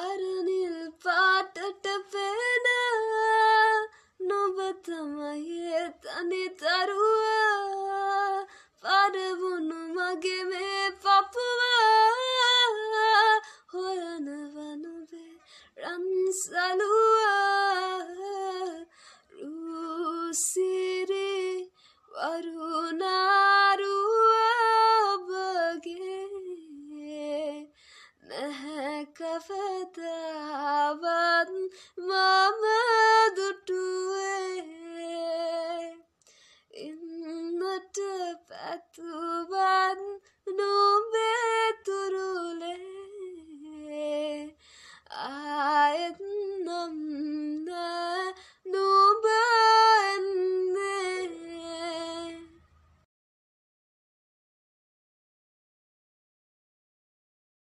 අරනිල් පාටට පෙන නොබ තමයි තනි තරුවා පරවුණු මගේ මේ පපුවා හොයනවනොබේ රන්සලුවා රූසිරි වරුණාරුවා බගේ නැහැ කව فتبان نوم بترولي